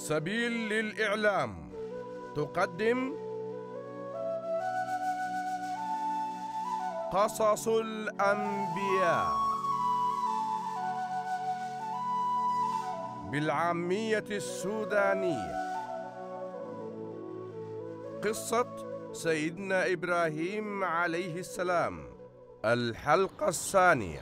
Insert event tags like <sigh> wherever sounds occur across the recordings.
سبيل للإعلام تقدم قصص الأنبياء بالعامية السودانية قصة سيدنا إبراهيم عليه السلام الحلقة الثانية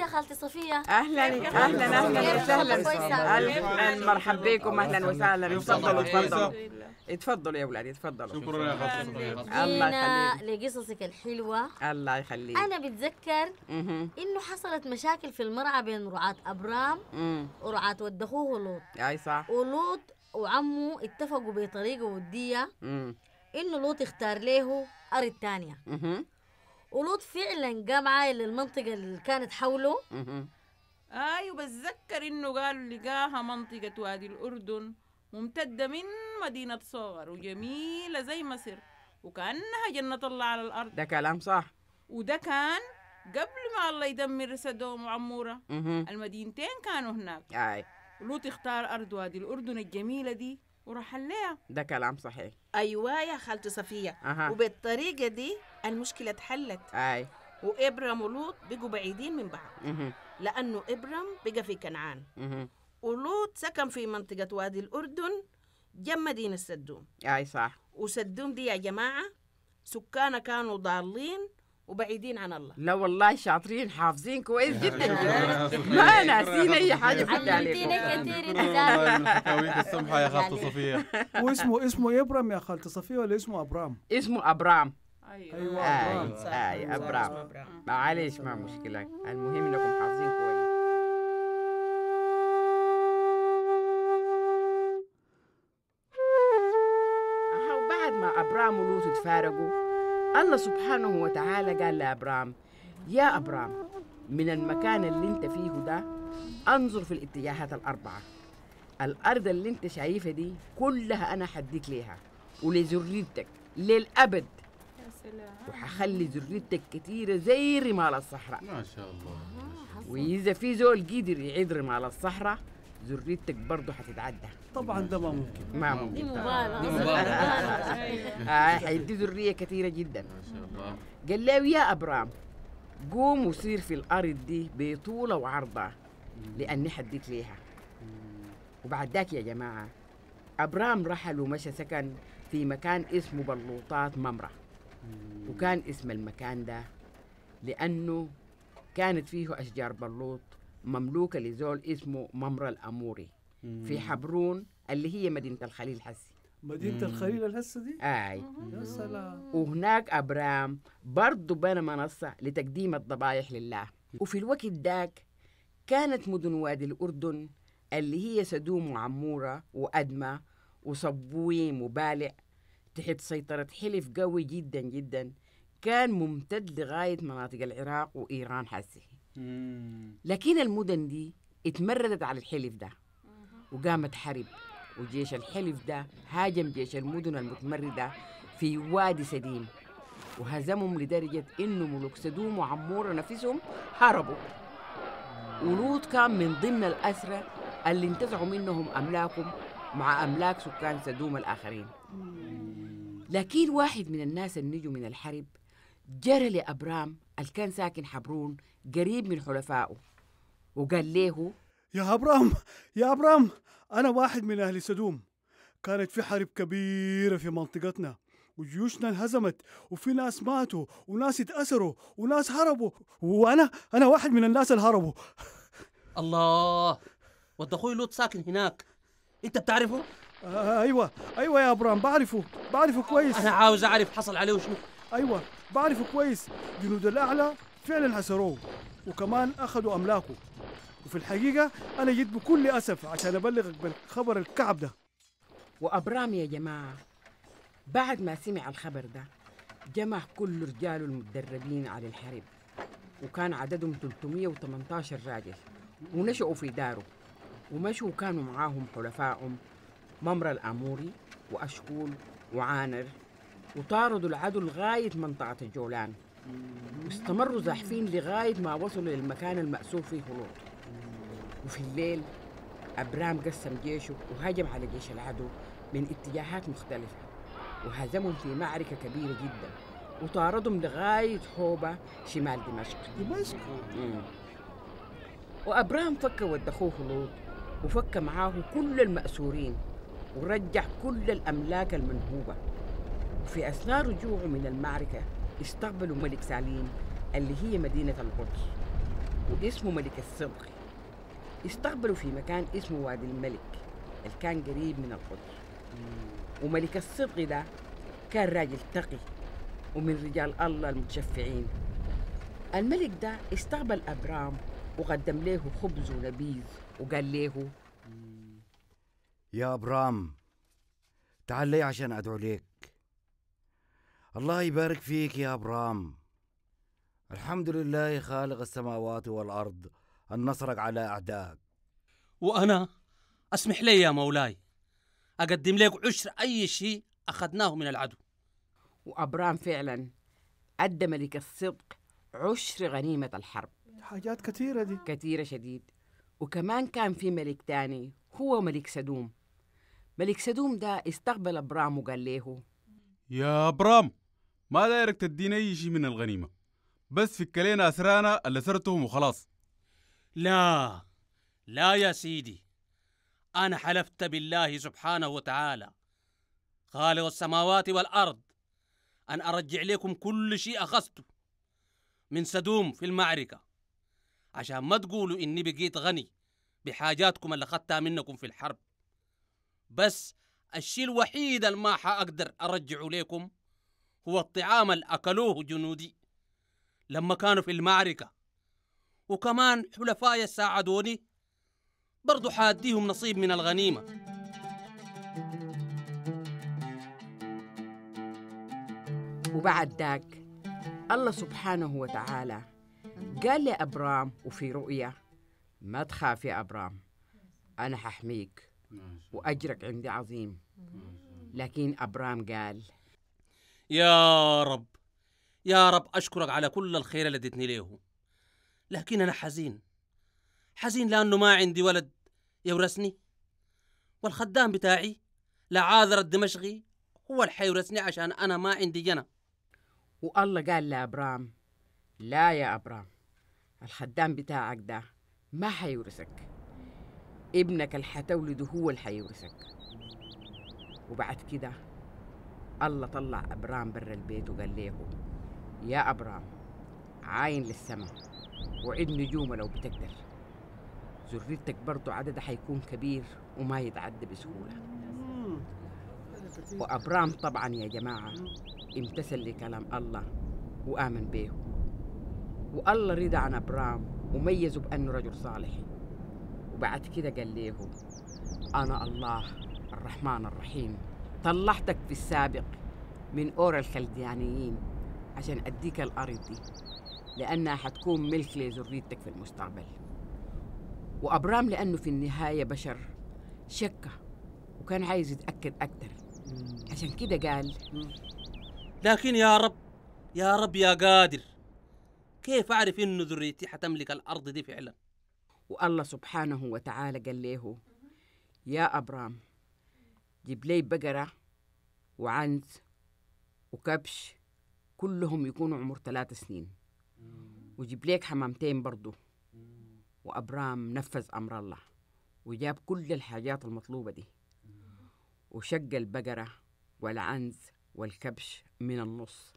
يا خالتي صفيه اهلا اهلا اهلا وسهلا اهلا مرحبا بكم اهلا وسهلا تفضلوا تفضلوا تفضلوا يا اولادي تفضلوا شكرا يا خالتي صفيه الله آه، يخليك لقصصك الحلوه الله يخليك انا بتذكر انه حصلت مشاكل في المرعى بين رعاه ابرام ورعاه ود اخوه ولوط اي صح ولوط وعمه اتفقوا بطريقه وديه انه لوط اختار له ارض ثانيه ولوط فعلا جه معايا للمنطقه اللي كانت حوله ايوه بتذكر انه قالوا لقاها منطقه وادي الاردن ممتده من مدينه صغر وجميله زي مصر وكانها جنه الله على الارض ده كلام صح وده كان قبل ما الله يدمر سدوم وعموره المدينتين كانوا هناك اي لوط اختار ارض وادي الاردن الجميله دي وراح لها ده كلام صحيح ايوه يا خالتي صفيه أه. وبالطريقه دي المشكله اتحلت اي وابرام ولوط بقوا بعيدين من بعض مه. لانه ابرام بقى في كنعان مه. ولوط سكن في منطقه وادي الاردن جنب مدينه سدوم اي صح وسدوم دي يا جماعه سكانها كانوا ضالين وبعيدين عن الله لا والله شاطرين حافظين كويس جدا ما ناسين اي حاجه في عليكم السمحه يا خالته يعني. صفيه واسمه اسمه ابرام يا خالته صفيه ولا اسمه ابرام اسمه ابرام ايوه ايوه اي آه، ابرام آه، آه، معلش ما مشكله المهم انكم حافظين كويس ما ابرام ولوط اتفارقوا الله سبحانه وتعالى قال لأبرام يا أبرام من المكان اللي انت فيه ده انظر في الاتجاهات الأربعة الأرض اللي انت شايفها دي كلها أنا حديك ليها ولذريتك للأبد وحخلي ذريتك كثيره زي رمال الصحراء ما شاء الله وإذا في زول قدر يعيد رمال الصحراء ذريتك برضه هتتعدى طبعا ده ما ممكن ما ممكن دي مبالغه دي مبالغه هيدي <laughs> آه، ذريه كثيره جدا ما شاء الله قال له يا ابرام قوم وصير في الارض دي بطوله وعرضه لاني حديت ليها وبعد ذاك يا جماعه ابرام رحل ومشى سكن في مكان اسمه بلوطات ممره وكان اسم المكان ده لانه كانت فيه اشجار بلوط مملوكة لزول اسمه ممر الأموري مم. في حبرون اللي هي مدينة الخليل حسي مدينة الخليل الهسه دي؟ اي يا سلام وهناك ابرام برضه بنى منصة لتقديم الضبايح لله وفي الوقت ذاك كانت مدن وادي الأردن اللي هي سدوم وعمورة وأدمى وصبويم وبالع تحت سيطرة حلف قوي جدا جدا كان ممتد لغاية مناطق العراق وإيران حسي لكن المدن دي اتمردت على الحلف ده وقامت حرب وجيش الحلف ده هاجم جيش المدن المتمردة في وادي سديم وهزمهم لدرجة إنه ملوك سدوم وعمورة نفسهم هربوا ولوط كان من ضمن الأسرة اللي انتزعوا منهم أملاكهم مع أملاك سكان سدوم الآخرين لكن واحد من الناس اللي نجوا من الحرب جرى لأبرام اللي كان ساكن حبرون قريب من حلفائه وقال له يا أبرام يا أبرام أنا واحد من أهل سدوم كانت في حرب كبيرة في منطقتنا وجيوشنا انهزمت وفي ناس ماتوا وناس اتأسروا وناس هربوا وأنا أنا واحد من الناس اللي هربوا <laughs> الله ود أخوي لوط ساكن هناك أنت بتعرفه؟ آه, آه، أيوة أيوة يا أبرام بعرفه بعرفه كويس أنا عاوز أعرف حصل عليه وشنو أيوة بعرف كويس جنود الأعلى فعلا حسروه وكمان أخذوا أملاكه وفي الحقيقة أنا جيت بكل أسف عشان أبلغك بالخبر الكعب ده وأبرام يا جماعة بعد ما سمع الخبر ده جمع كل رجاله المدربين على الحرب وكان عددهم 318 راجل ونشأوا في داره ومشوا وكانوا معاهم حلفائهم ممر الأموري وأشكول وعانر وطاردوا العدو لغاية منطقة الجولان واستمروا زاحفين لغاية ما وصلوا للمكان المأسوف فيه هلوط وفي الليل أبرام قسم جيشه وهجم على جيش العدو من اتجاهات مختلفة وهزمهم في معركة كبيرة جدا وطاردهم لغاية حوبة شمال دمشق دمشق؟ وأبرام فك ودخوه هلوط وفك معاه كل المأسورين ورجع كل الأملاك المنهوبة في أثناء رجوعه من المعركة استقبلوا ملك سليم اللي هي مدينة القدس واسمه ملك الصدق استقبلوا في مكان اسمه وادي الملك اللي كان قريب من القدس وملك الصدق ده كان راجل تقي ومن رجال الله المتشفعين الملك ده استقبل أبرام وقدم له خبز ونبيذ وقال له يا أبرام تعال لي عشان أدعو ليك الله يبارك فيك يا أبرام الحمد لله خالق السماوات والأرض أن نصرك على أعدائك وأنا أسمح لي يا مولاي أقدم لك عشر أي شيء أخذناه من العدو وأبرام فعلا قدم لك الصدق عشر غنيمة الحرب حاجات كثيرة دي كثيرة شديد وكمان كان في ملك تاني هو ملك سدوم ملك سدوم ده استقبل أبرام وقال له يا أبرام ما دايرك تدينا أي شيء من الغنيمة بس فك الكلين أسرانا اللي سرتهم وخلاص لا لا يا سيدي أنا حلفت بالله سبحانه وتعالى خالق السماوات والأرض أن أرجع لكم كل شيء أخذته من سدوم في المعركة عشان ما تقولوا إني بقيت غني بحاجاتكم اللي أخذتها منكم في الحرب بس الشيء الوحيد اللي ما حأقدر أرجعه لكم هو الطعام اللي أكلوه جنودي لما كانوا في المعركة وكمان حلفائي ساعدوني برضو حاديهم نصيب من الغنيمة وبعد ذاك الله سبحانه وتعالى قال لأبرام وفي رؤيا ما تخاف يا أبرام أنا ححميك وأجرك عندي عظيم لكن أبرام قال يا رب يا رب أشكرك على كل الخير الذي اديتني ليه لكن أنا حزين حزين لأنه ما عندي ولد يورثني والخدام بتاعي لعاذر الدمشقي هو اللي حيورثني عشان أنا ما عندي جنى والله قال لأبرام لا يا أبرام الخدام بتاعك ده ما حيورثك ابنك اللي حتولده هو اللي حيورثك وبعد كده الله طلع أبرام برا البيت وقال له يا أبرام عاين للسماء وعد نجومه لو بتقدر ذريتك برضه عددها حيكون كبير وما يتعدى بسهولة وأبرام طبعا يا جماعة امتثل لكلام الله وآمن به والله رضى عن أبرام وميزه بأنه رجل صالح وبعد كده قال له أنا الله الرحمن الرحيم طلعتك في السابق من أورا الكلديانيين عشان أديك الأرض دي لأنها حتكون ملك لذريتك في المستقبل وأبرام لأنه في النهاية بشر شكة وكان عايز يتأكد أكتر عشان كده قال لكن يا رب يا رب يا قادر كيف أعرف إنه ذريتي حتملك الأرض دي فعلا والله سبحانه وتعالى قال له يا أبرام جيب لي بقرة وعنز وكبش كلهم يكونوا عمر ثلاث سنين وجيب ليك حمامتين برضو وأبرام نفذ أمر الله وجاب كل الحاجات المطلوبة دي وشق البقرة والعنز والكبش من النص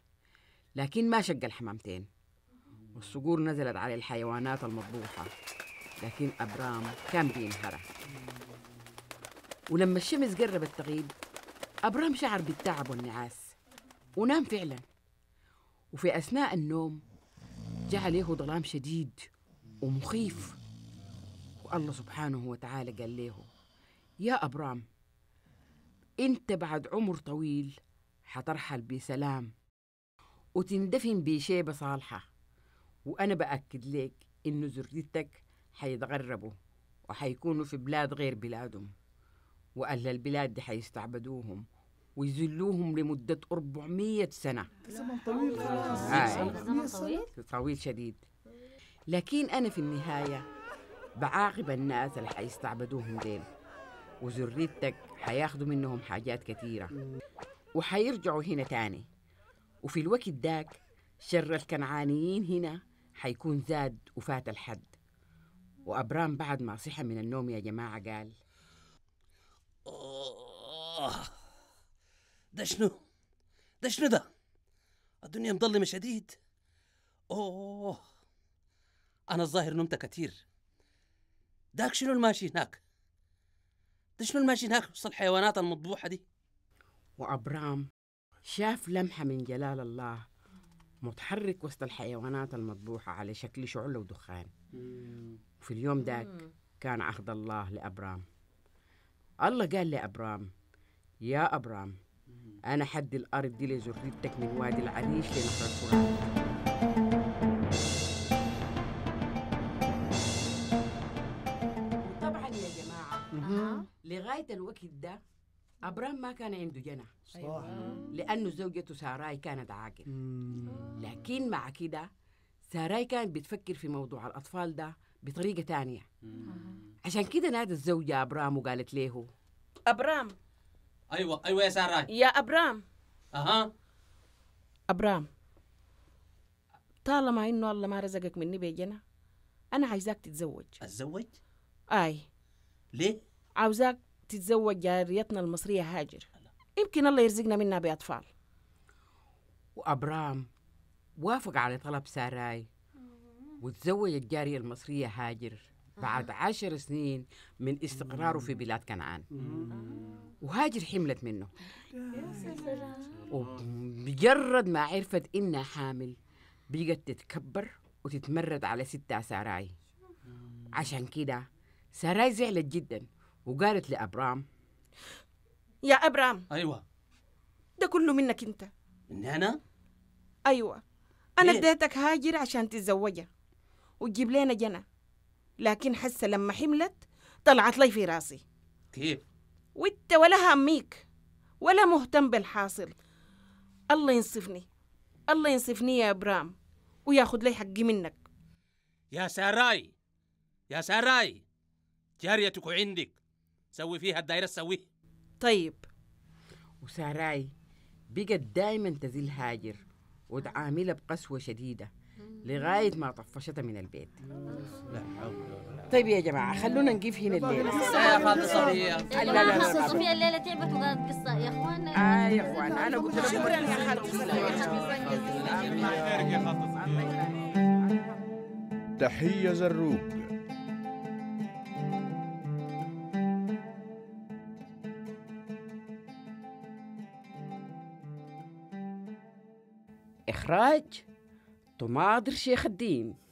لكن ما شق الحمامتين والصقور نزلت على الحيوانات المطبوخة لكن أبرام كان بينهرها ولما الشمس قربت تغيب أبرام شعر بالتعب والنعاس ونام فعلا وفي أثناء النوم جاء عليه ظلام شديد ومخيف والله سبحانه وتعالى قال له يا أبرام أنت بعد عمر طويل حترحل بسلام وتندفن بشيبة صالحة وأنا بأكد لك إنه زرتك حيتغربوا وحيكونوا في بلاد غير بلادهم وأهل البلاد حيستعبدوهم ويذلوهم لمدة 400 سنة زمن طويل زمن آه، إيه. طويل طويل شديد لكن أنا في النهاية بعاقب الناس اللي حيستعبدوهم ديل وذريتك حياخدوا منهم حاجات كثيرة وحيرجعوا هنا تاني وفي الوقت داك شر الكنعانيين هنا حيكون زاد وفات الحد وأبرام بعد ما صحى من النوم يا جماعة قال آه ده شنو ده شنو ده الدنيا مظلمة شديد أوه أنا الظاهر نمت كثير داك شنو الماشي هناك ده شنو الماشي هناك وسط الحيوانات المطبوحة دي وأبرام شاف لمحة من جلال الله متحرك وسط الحيوانات المطبوحة على شكل شعلة ودخان وفي اليوم داك كان عهد الله لأبرام الله قال لأبرام يا أبرام أنا حد الأرض دي لزريتك من وادي العريش لنهر الفرات وطبعا يا جماعة لغاية الوقت ده أبرام ما كان عنده جنى صح أيوة. لأنه زوجته ساراي كانت عاقل لكن مع كده ساراي كانت بتفكر في موضوع الأطفال ده بطريقة تانية عشان كده نادت الزوجة أبرام وقالت له أبرام ايوه ايوه يا ساره يا ابرام اها ابرام طالما انه الله ما رزقك مني بجنة انا عايزاك تتزوج اتزوج؟ اي ليه؟ عاوزاك تتزوج جاريتنا المصرية هاجر يمكن الله يرزقنا منها بأطفال وأبرام وافق على طلب ساراي وتزوج الجارية المصرية هاجر بعد عشر سنين من استقراره في بلاد كنعان وهاجر حملت منه وبمجرد ما عرفت إنها حامل بقت تتكبر وتتمرد على ستة ساراي عشان كده ساراي زعلت جدا وقالت لأبرام يا أبرام أيوة ده كله منك أنت من أنا؟ أيوة أنا اديتك هاجر عشان تتزوجها وتجيب لنا جنة لكن حسة لما حملت طلعت لي في راسي كيف؟ وانت ولا هميك ولا مهتم بالحاصل الله ينصفني الله ينصفني يا ابرام وياخد لي حقي منك يا ساراي يا ساراي جاريتك عندك سوي فيها الدائرة سويه طيب وساراي بقت دايما تزيل هاجر وتعاملها بقسوة شديدة لغاية ما طفشتها من البيت طيب يا جماعة خلونا نقف هنا الليلة لا لا لا صوفيا الليلة تعبت وقالت قصة يا اخوان اه يا اخوان انا قلت شكرا يا خالتي تحية زروق إخراج تو ما درشي خديم